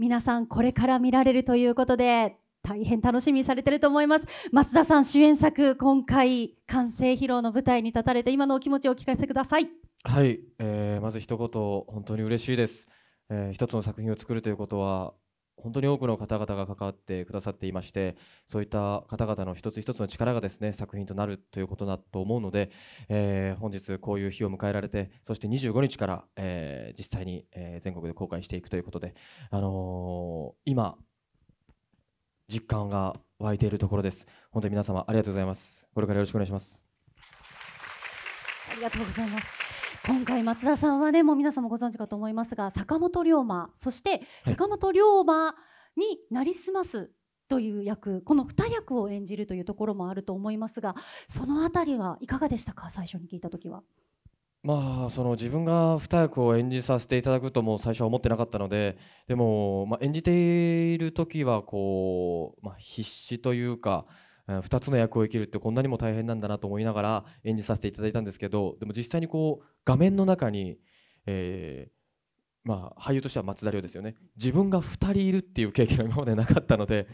皆さんこれから見られるということで大変楽しみにされてると思います松田さん主演作今回完成披露の舞台に立たれて今のお気持ちをお聞かせくださいはい、えー、まず一言本当に嬉しいです、えー、一つの作品を作るということは本当に多くの方々が関わってくださっていましてそういった方々の一つ一つの力がですね作品となるということだと思うので、えー、本日こういう日を迎えられてそして25日から、えー、実際に、えー、全国で公開していくということで、あのー、今実感が湧いているところです本当に皆様ありがとうございますこれからよろしくお願いしますありがとうございます今回松田さんはねもう皆さんもご存知かと思いますが坂本龍馬そして坂本龍馬になりすますという役この2役を演じるというところもあると思いますがその辺りはいかがでしたか最初に聞いた時は。まあその自分が2役を演じさせていただくとも最初は思ってなかったのででもま演じている時はこうま必死というか2つの役を生きるってこんなにも大変なんだなと思いながら演じさせていただいたんですけどでも実際にこう画面の中に、えー、まあ、俳優としては松田涼ですよね自分が2人いるっていう経験が今までなかったので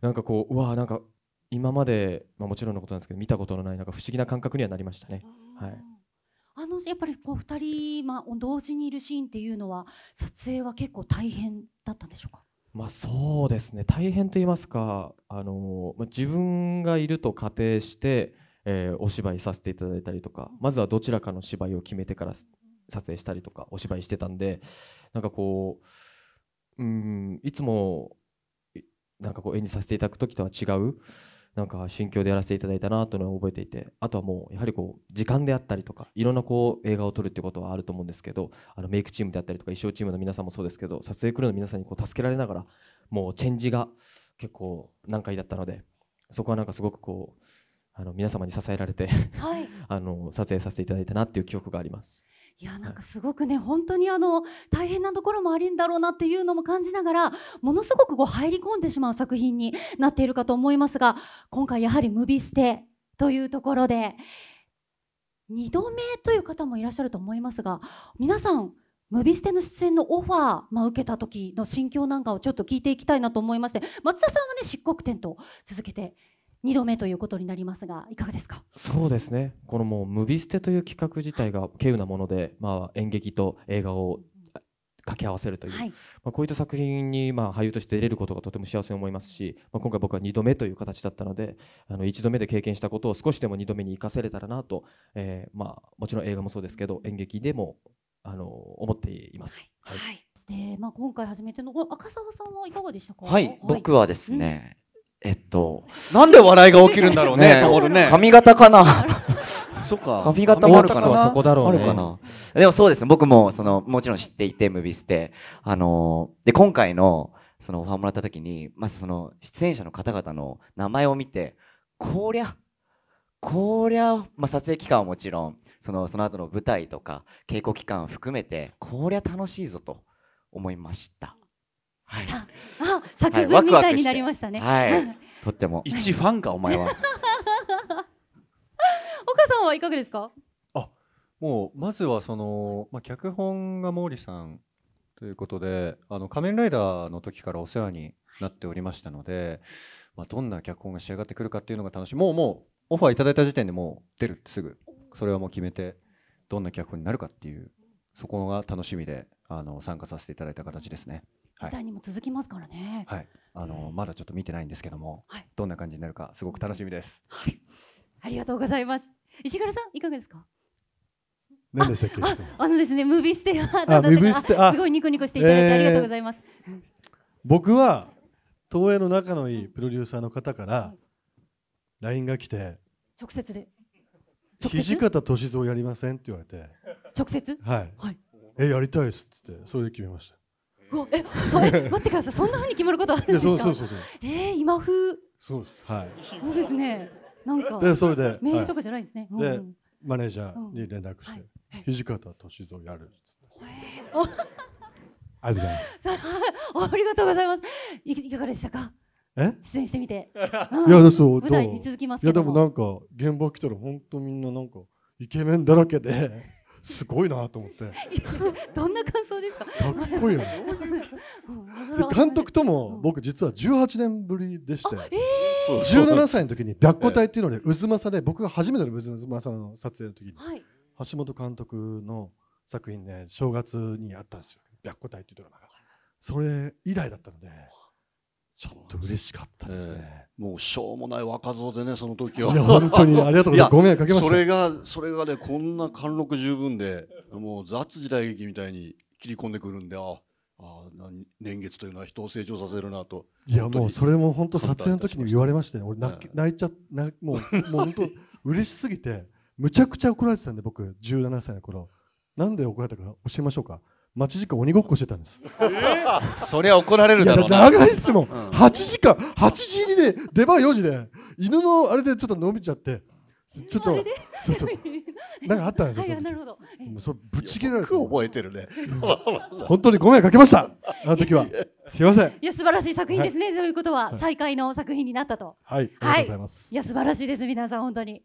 なんかこううわーなんか今まで、まあ、もちろんのことなんですけど見たことのないなんか不思議な感覚にはなりましたね。はい、あのやっぱりこう2人、まあ、同時にいるシーンっていうのは撮影は結構大変だったんでしょうかまあ、そうですね大変と言いますかあの、ま自分がいると仮定して、えー、お芝居させていただいたりとかまずはどちらかの芝居を決めてから撮影したりとかお芝居してたんでなんかこううんいつもなんかこう演じさせていただく時とは違うなんか心境でやらせていただいたなというのは覚えていてあとはもうやはりこう時間であったりとかいろんなこう映画を撮るっていうことはあると思うんですけどあのメイクチームであったりとか衣装チームの皆さんもそうですけど撮影クルーの皆さんにこう助けられながらもうチェンジが結構難解だったのでそこはなんかすごくこうあの皆様に支えられてはい、あの撮影させていただいたなっていう記憶があります。いやなんかすごくね、はい、本当にあの大変なところもあるんだろうなっていうのも感じながらものすごくこう入り込んでしまう作品になっているかと思いますが今回やはり「ムビステ」というところで2度目という方もいらっしゃると思いますが皆さんムビステの出演のオファー、まあ、受けた時の心境なんかをちょっと聞いていきたいなと思いまして松田さんはね漆黒点と続けて2度目ということになりますがいかがですかそうですねこのもう「ムビステ」という企画自体が稀有なもので、まあ、演劇と映画を掛け合わせるという、はい、まあ、こういった作品にまあ俳優として出れることがとても幸せに思いますし、まあ、今回僕は2度目という形だったのであの1度目で経験したことを少しでも2度目に生かせれたらなと、えー、まあ、もちろん映画もそうですけど演劇でもあの思っています。はい、はい、でまあ、今回初めての赤澤さんはいかがでしたか、はい、僕はですね、うんえっとなんで笑いが起きるんだろうねタオルね髪型かなそうか髪型もあるかな。そこだろうねでもそうですね僕もそのもちろん知っていてムビステあので今回のそのオファーもらった時にまずその出演者の方々の名前を見てこりゃこりゃ、まあ、撮影期間はもちろんそのその後の舞台とか稽古期間を含めてこりゃ楽しいぞと思いましたはい、あ作文みたいになりましたね。はい、とっても一ファンかお前は。岡さんはいかがですか。あ、もうまずはそのまあ脚本が毛利さんということで、あの仮面ライダーの時からお世話になっておりましたので、まあどんな脚本が仕上がってくるかっていうのが楽しい。もうもうオファーいただいた時点でもう出るすぐ、それはもう決めてどんな脚本になるかっていうそこが楽しみであの参加させていただいた形ですね。舞台にも続きますからね。はい、あのまだちょっと見てないんですけども、はい、どんな感じになるかすごく楽しみです。はい、ありがとうございます。石原さんいかがですか。何でしたっけあのですねムービーステアムービーステアすごいニコニコしていただいて、えー、ありがとうございます。僕は東映の仲のいいプロデューサーの方から LINE が来て直接で土方歳三やりませんって言われて直接はい、はい、えやりたいですっつってそれで決めましたえ、それ 待ってください。そんなふうに決まることあるんですか。そうそうそうえー、今風。そうです。はい。そうですね。なんか。でそれでメールとかじゃないですね。で、マネージャーに連絡して、土方歳三やるっつって。ありがとうございます。ありがとうございます。いいかがでしたか。え出演してみて、いやそう舞台に続きますいやでもなんか現場来たら本当みんななんかイケメンだらけですごいなと思って どんな感想ですかかっこいいよね監督とも僕実は18年ぶりでして、えー、17歳の時に「白虎隊」っていうので渦政で僕が初めての渦政の撮影の時に、はい、橋本監督の作品ね正月にあったんですよ「白虎隊」っていうドラマがそれ以来だったので。ちょっと嬉しかったですね、えー、もうしょうもない若造でね、その時は。いや、本当にありがとうございます。ご迷惑かけました。それが、それがね、こんな貫禄十分で、もう雑時代劇みたいに切り込んでくるんで、あああ年月というのは人を成長させるなといやもうそれも本当撮影の時に言われました俺泣き、泣いちゃなもうもう本当嬉しすぎてむちゃくちゃ怒られてたんで僕17歳の頃なんで怒られたか教えましょうか待ち時間鬼ごっこしてたんです、えー、そりゃ怒られるだろう長いっすもん、うん、8時間8時入りで出番4時で犬のあれでちょっと伸びちゃってちょっとそうそうなんかあったんですよ。はい、なるほど。もうそぶち切られ覚えてるね。本当にご迷惑かけました。あの時は。すみません。いや素晴らしい作品ですね。と、い、うことは、はい、再開の作品になったと。はい。ありがとうございます。いや素晴らしいです皆さん本当に。